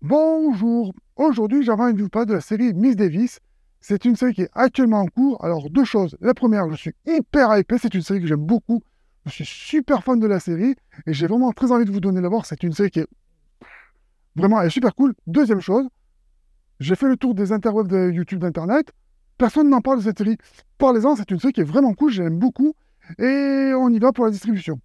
Bonjour, aujourd'hui j'avais une de vous de la série Miss Davis. C'est une série qui est actuellement en cours. Alors deux choses. La première, je suis hyper hypé, c'est une série que j'aime beaucoup. Je suis super fan de la série et j'ai vraiment très envie de vous donner la voir. C'est une série qui est vraiment super cool. Deuxième chose, j'ai fait le tour des interwebs de YouTube d'Internet. Personne n'en parle de cette série. Parlez-en, c'est une série qui est vraiment cool, j'aime beaucoup. Et on y va pour la distribution.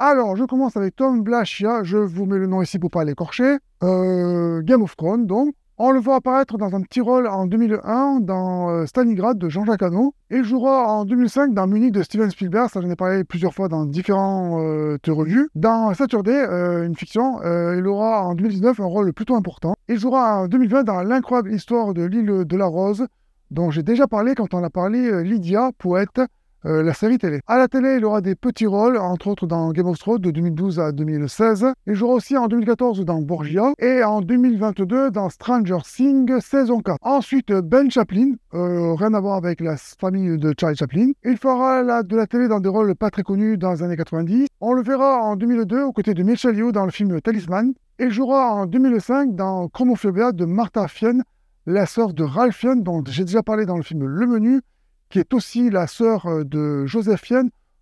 Alors, je commence avec Tom Blachia, je vous mets le nom ici pour pas l'écorcher. Euh, Game of Thrones, donc. On le voit apparaître dans un petit rôle en 2001 dans euh, Stalingrad de Jean-Jacques Hano et jouera en 2005 dans Munich de Steven Spielberg, ça j'en ai parlé plusieurs fois dans différents euh, revues. Dans Saturday, une fiction, il aura en 2019 un rôle plutôt important. Il jouera en 2020 dans L'incroyable histoire de l'île de la Rose, dont j'ai déjà parlé quand on a parlé Lydia, poète, euh, la série télé. À la télé, il aura des petits rôles, entre autres dans Game of Thrones de 2012 à 2016. Il jouera aussi en 2014 dans Borgia et en 2022 dans Stranger Things saison 4. Ensuite, Ben Chaplin, euh, rien à voir avec la famille de Charlie Chaplin. Il fera la, de la télé dans des rôles pas très connus dans les années 90. On le verra en 2002 aux côtés de Michel Liu dans le film Talisman. Il jouera en 2005 dans Chromophobia de Martha Fiennes, la sœur de Ralph Fiennes dont j'ai déjà parlé dans le film Le Menu qui est aussi la sœur euh, de Joseph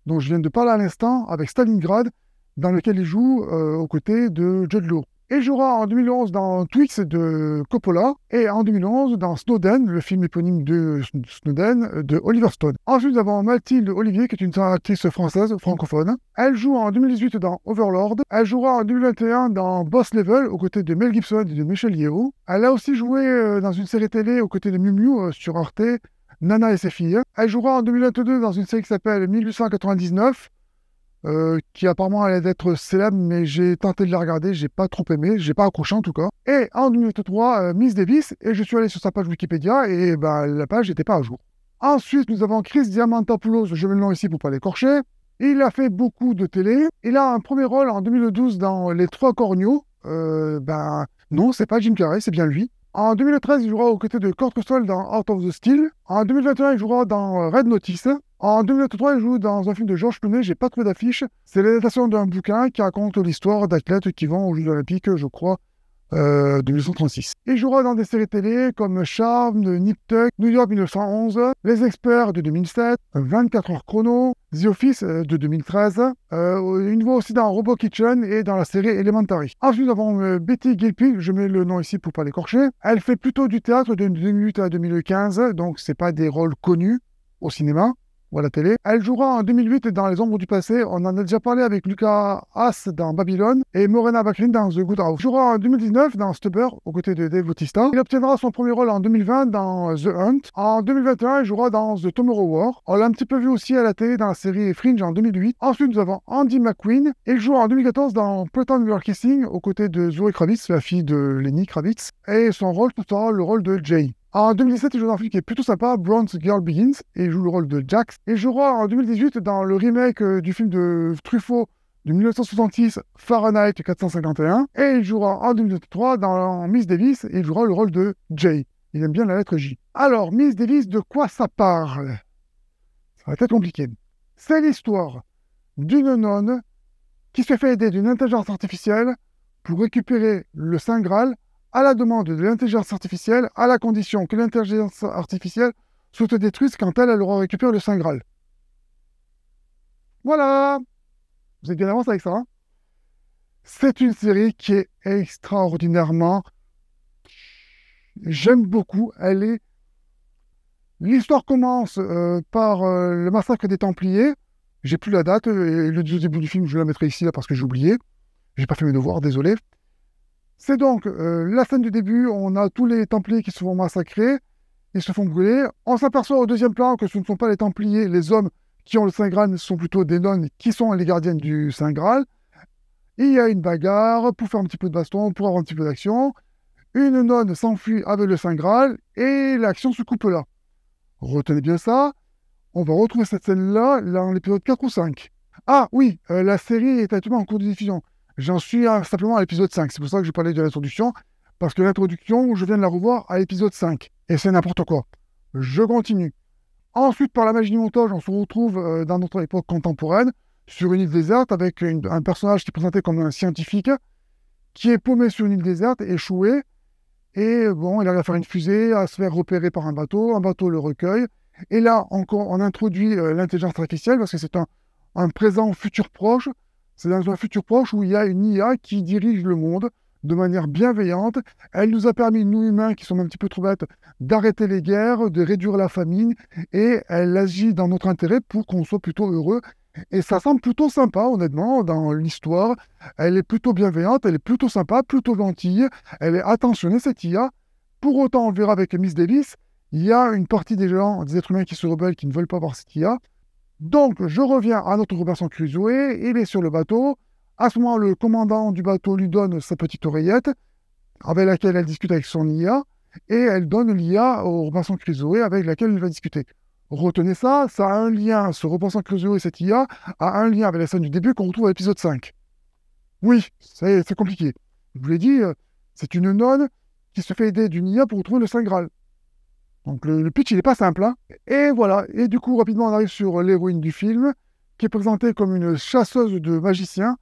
dont je viens de parler à l'instant, avec Stalingrad, dans lequel il joue euh, aux côtés de Judd Law. Elle jouera en 2011 dans Twix de Coppola et en 2011 dans Snowden, le film éponyme de Snowden de Oliver Stone. Ensuite, nous avons Mathilde Olivier, qui est une actrice française francophone. Elle joue en 2018 dans Overlord. Elle jouera en 2021 dans Boss Level aux côtés de Mel Gibson et de Michel Yeo. Elle a aussi joué euh, dans une série télé aux côtés de Miu Miu sur Arte Nana et ses filles. Hein. Elle jouera en 2022 dans une série qui s'appelle 1899, euh, qui apparemment allait être célèbre, mais j'ai tenté de la regarder, j'ai pas trop aimé, j'ai pas accroché en tout cas. Et en 2023, euh, Miss Davis, et je suis allé sur sa page Wikipédia, et ben, la page n'était pas à jour. Ensuite, nous avons Chris Diamantopoulos, je mets le nom ici pour pas l'écorcher. Il a fait beaucoup de télé. Il a un premier rôle en 2012 dans Les Trois Corneaux. Euh, ben non, c'est pas Jim Carrey, c'est bien lui. En 2013, il jouera aux côtés de Kurt Russell dans Out of the Steel. En 2021, il jouera dans euh, Red Notice. En 2023, il joue dans un film de Georges Clooney, j'ai pas trouvé d'affiche. C'est l'adaptation d'un bouquin qui raconte l'histoire d'athlètes qui vont aux Jeux Olympiques, je crois, euh, 1936. Il jouera dans des séries télé comme Charm, Nip Tuck, New York 1911, Les Experts de 2007, 24 heures chrono, The Office euh, de 2013, euh, une voix aussi dans Robo Kitchen et dans la série Elementary. Ensuite, nous avons euh, Betty Gilpin, je mets le nom ici pour pas l'écorcher. Elle fait plutôt du théâtre de 2008 à 2015, donc c'est pas des rôles connus au cinéma. Elle jouera en 2008 dans Les Ombres du Passé. On en a déjà parlé avec Lucas Haas dans Babylone et Morena Backlin dans The Good House. jouera en 2019 dans Stubber aux côtés de Dave Bautista. Il obtiendra son premier rôle en 2020 dans The Hunt. En 2021, elle jouera dans The Tomorrow War. On l'a un petit peu vu aussi à la télé dans la série Fringe en 2008. Ensuite, nous avons Andy McQueen. Il jouera en 2014 dans Pretend We're Kissing aux côtés de Zoe Kravitz, la fille de Lenny Kravitz. Et son rôle sera le rôle de Jay. En 2017, il joue dans un film qui est plutôt sympa, Bronze Girl Begins, et il joue le rôle de Jax. Et jouera en 2018 dans le remake euh, du film de Truffaut de 1966, Fahrenheit 451, et il jouera en 2023 dans Miss Davis, et il jouera le rôle de Jay. Il aime bien la lettre J. Alors, Miss Davis, de quoi ça parle Ça va être compliqué. C'est l'histoire d'une nonne qui se fait aider d'une intelligence artificielle pour récupérer le Saint Graal à la demande de l'intelligence artificielle, à la condition que l'intelligence artificielle détruite quand elle, aura récupéré le Saint Graal. Voilà Vous êtes bien avancé avec ça, hein C'est une série qui est extraordinairement... J'aime beaucoup, elle est... L'histoire commence euh, par euh, le massacre des Templiers. J'ai plus la date, euh, et le début du film, je la mettrai ici là parce que j'ai oublié. J'ai pas fait mes devoirs, désolé. C'est donc euh, la scène du début, on a tous les Templiers qui se font massacrer, ils se font brûler. On s'aperçoit au deuxième plan que ce ne sont pas les Templiers, les hommes qui ont le Saint Graal, sont plutôt des nonnes qui sont les gardiennes du Saint Graal. Il y a une bagarre pour faire un petit peu de baston, pour avoir un petit peu d'action. Une nonne s'enfuit avec le Saint Graal et l'action se coupe là. Retenez bien ça. On va retrouver cette scène-là dans l'épisode 4 ou 5. Ah oui, euh, la série est actuellement en cours de diffusion. J'en suis simplement à l'épisode 5. C'est pour ça que je parlais de l'introduction, parce que l'introduction, je viens de la revoir à l'épisode 5. Et c'est n'importe quoi. Je continue. Ensuite, par la magie du montage, on se retrouve euh, dans notre époque contemporaine, sur une île déserte, avec un personnage qui est présenté comme un scientifique, qui est paumé sur une île déserte, échoué, et bon, il arrive à faire une fusée, à se faire repérer par un bateau, un bateau le recueille. Et là, encore, on introduit euh, l'intelligence artificielle parce que c'est un, présent futur proche c'est dans un futur proche où il y a une IA qui dirige le monde de manière bienveillante. Elle nous a permis, nous humains qui sommes un petit peu trop bêtes, d'arrêter les guerres, de réduire la famine, et elle agit dans notre intérêt pour qu'on soit plutôt heureux. Et ça semble plutôt sympa, honnêtement, dans l'histoire. Elle est plutôt bienveillante, elle est plutôt sympa, plutôt gentille, elle est attentionnée, cette IA. Pour autant, on verra avec Miss Davis, il y a une partie des gens, des êtres humains qui se rebellent, qui ne veulent pas voir cette IA. Donc, je reviens à notre Robinson Crusoe, il est sur le bateau. À ce moment, le commandant du bateau lui donne sa petite oreillette, avec laquelle elle discute avec son IA, et elle donne l'IA au Robinson Crusoe avec laquelle il va discuter. Retenez ça, ça a un lien, ce Robinson Crusoe et cette IA a un lien avec la scène du début qu'on retrouve à l'épisode 5. Oui, c'est compliqué. Je vous l'ai dit, euh, c'est une nonne qui se fait aider d'une IA pour retrouver le Saint Graal. Donc le, pitch, il n'est pas simple. Hein. et voilà. Et du coup, rapidement, on arrive sur l'héroïne du film, qui est présentée comme une chasseuse de magiciens.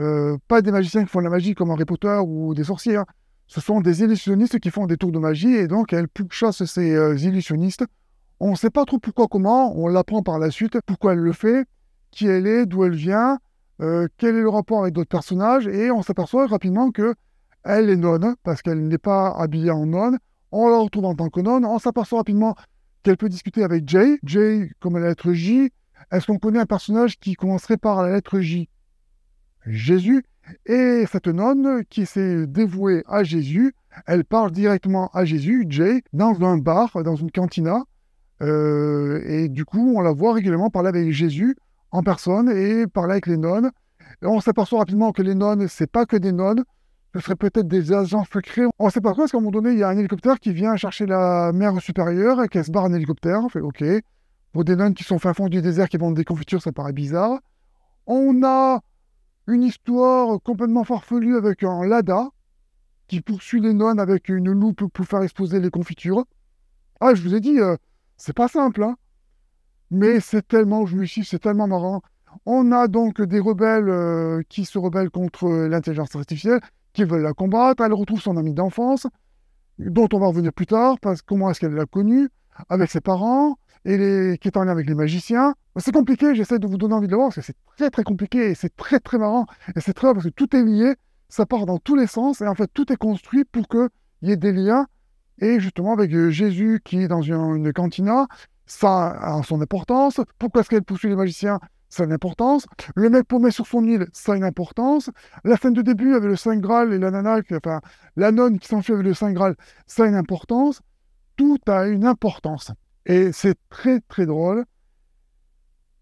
Euh, pas des magiciens qui font de la magie comme Harry Potter ou des sorcières. Hein. Ce sont des illusionnistes qui font des tours de magie et donc elle chasse ces euh, illusionnistes. On ne sait pas trop pourquoi, comment, on l'apprend par la suite, pourquoi elle le fait, qui elle est, d'où elle vient, euh, quel est le rapport avec d'autres personnages, et on s'aperçoit rapidement que elle est nonne, parce qu'elle n'est pas habillée en nonne. On la retrouve tant que nonne, on s'aperçoit rapidement qu'elle peut discuter avec Jay. Jay, comme la lettre J, est-ce qu'on connaît un personnage qui commencerait par la lettre J Jésus. Et cette nonne qui s'est dévouée à Jésus, elle parle directement à Jésus, Jay, dans un bar, dans une cantina. Euh, et du coup, on la voit régulièrement parler avec Jésus en personne et parler avec les nonnes. on s'aperçoit rapidement que les nonnes, c'est pas que des nonnes, ce serait peut-être des agents secrets. On ne sait pas quoi, parce qu'à un moment donné, il y a un hélicoptère qui vient chercher la mer supérieure et qu'elle se barre un hélicoptère. On fait OK. Pour des nonnes qui sont fin fond du désert qui vendent des confitures, ça paraît bizarre. On a une histoire complètement farfelue avec un Lada qui poursuit les nonnes avec une loupe pour faire exploser les confitures. Ah, je vous ai dit, euh, c'est pas simple, hein. Mais c'est tellement, je me suis, c'est tellement marrant. On a donc des rebelles euh, qui se rebellent contre l'intelligence artificielle veulent la combattre. Elle retrouve son amie d'enfance, dont on va revenir plus tard, parce comment est-ce qu'elle l'a connue, avec ses parents, et les... qui est en lien avec les magiciens. C'est compliqué, j'essaie de vous donner envie de le voir, parce que c'est très très compliqué, et c'est très très marrant, et c'est très parce que tout est lié, ça part dans tous les sens, et en fait tout est construit pour qu'il y ait des liens, et justement avec euh, Jésus qui est dans une cantina, ça a son importance, pourquoi est-ce qu'elle poursuit les magiciens ça a une importance. Le mec paumé sur son île, ça a une importance. La scène de début avec le Saint Graal et la nana, enfin, la nonne qui s'enfuit avec le Saint Graal, ça a une importance. Tout a une importance. Et c'est très, très drôle.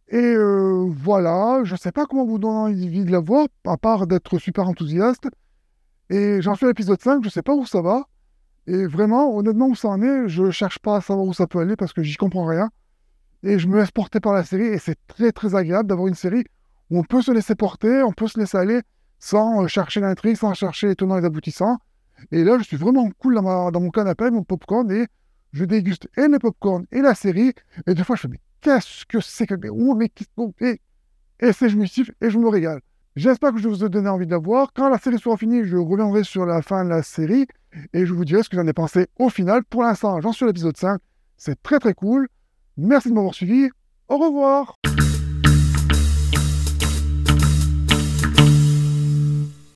Et euh, voilà, je sais pas comment vous donner envie de la voir, à part d'être super enthousiaste. Et j'en fais l'épisode 5, je sais pas où ça va. Et vraiment, honnêtement, où ça en est, je ne cherche pas à savoir où ça peut aller parce que j'y comprends rien et je me laisse porter par la série. Et c'est très, très agréable d'avoir une série où on peut se laisser porter, on peut se laisser aller sans euh, chercher l'intrigue, sans chercher les tenants et les aboutissants. Et là, je suis vraiment cool dans, mon canapé, mon popcorn, et je déguste et le popcorn et la série. Et des fois, je fais, mais qu'est-ce que c'est que. Mais qui mais Et c'est, je me fait et je me régale. J'espère que je vous ai donné envie de la Quand la série sera finie, je reviendrai sur la fin de la série et je vous dirai ce que j'en ai pensé au final. Pour l'instant, j'en suis à l'épisode 5. C'est très très cool. Merci de m'avoir suivi. Au revoir